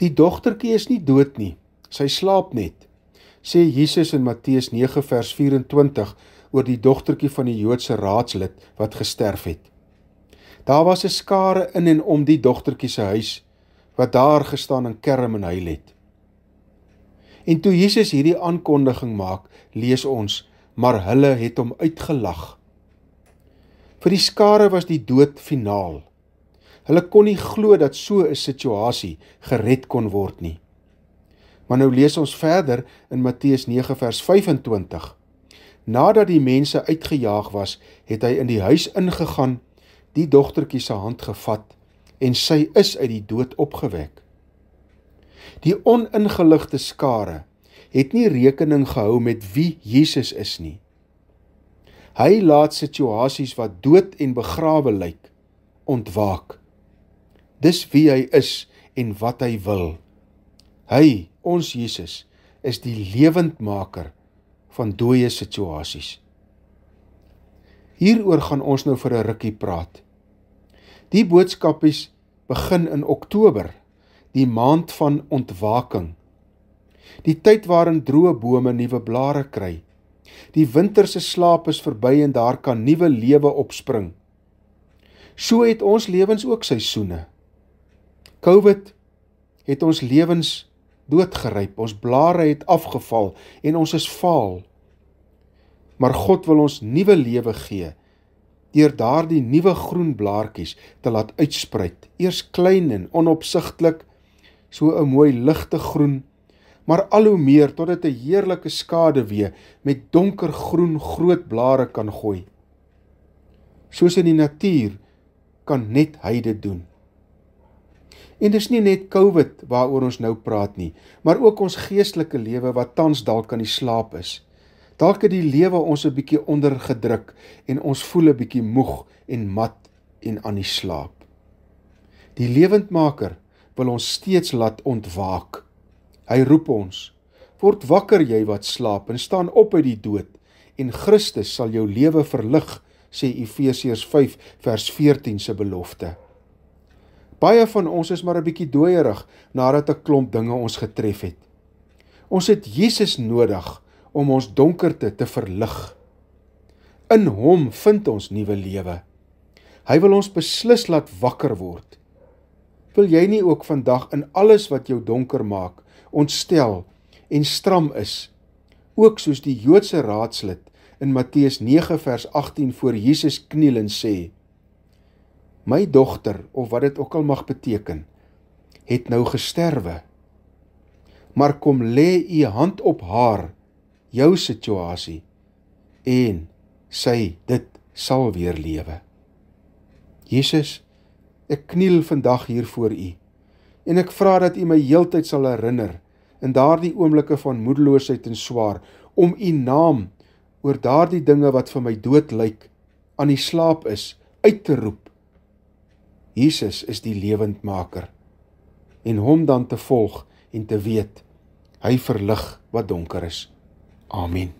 Die dogtertjie is nie dood nie. Sy slaap net. Sê Jesus in Matteus 9 vers 24 oor die dogtertjie van die Joodse raadslid wat gesterf het. Daar was 'n skare in en om die dogtertjie se huis wat daar gestaan en kerm en huil het. En toe Jesus hierdie aankondiging maak, lees ons, maar hulle het hom uitgelag. Vir die skare was die dood finaal. Hulle kon nie glo dat so 'n situasie gered kon word nie. Maar nou lees ons verder in Matteus 9 vers 25. Nadat die mense uitgejaag was, het hy in die huis ingegaan, die dogtertjie se hand gevat en sy is uit die dood opgewek. Die oningeligte skare het nie rekening gehou met wie Jesus is nie. Hy laat situasies wat dood en begrawe lyk ontwaak. Dis wie hy is en wat hy wil. Hy, ons Jesus, is die lewendmaker van dooie situasies. Hieroor gaan ons nou vir 'n rukkie praat. Die boodskapies begin in Oktober, die maand van ontwaking. Die tyd waarin droë bome nuwe blare kry. Die winter se slaap is verby en daar kan nuwe lewe opspring. So het ons lewens ook seisoene. COVID het ons lewens doodgeryp. Ons blare het afgeval en ons is vaal. Maar God wil ons nuwe lewe gee deur daardie nuwe groen blaartjies te laat uitspruit. Eers klein en onopsigtelik, so 'n mooi ligte groen, maar al hoe meer tot dit 'n heerlike skaduwee met donkergroen groot blare kan gooi. Soos in die natuur kan net hy dit doen. En dis nie net COVID waaroor ons nou praat nie, maar ook ons geestelike lewe wat tans dalk aan die slaap is. Dalk het die lewe ons 'n bietjie ondergedruk en ons voel 'n bietjie moeg en mat en aan die slaap. Die lewendmaker wil ons steeds laat ontwaak. Hy roep ons: "Word wakker jy wat slaap en staan op uit die dood." En Christus sal jou lewe verlig, sê Efesiërs 5 vers 14 se belofte. Baie van ons is maar 'n bietjie dooierig nadat 'n klomp dinge ons getref het. Ons het Jesus nodig om ons donkerte te verlig. In hom vind ons nuwe lewe. Hy wil ons beslis laat wakker word. Wil jy nie ook vandag in alles wat jou donker maak, ontstel en stram is, ook soos die Joodse raadslid in Matteus 9 vers 18 voor Jesus kniel en sê: my dogter of wat dit ook al mag beteken het nou gesterwe maar kom lê u hand op haar jou situasie en sy dit sal weer lewe Jesus ek kniel vandag hier voor u en ek vra dat u my heeltyd sal herinner in daardie oomblikke van moedeloosheid en swaar om u naam oor daardie dinge wat vir my dood lyk aan die slaap is uit te roep Jesus is die lewendmaker en hom dan te volg en te weet hy verlig wat donker is. Amen.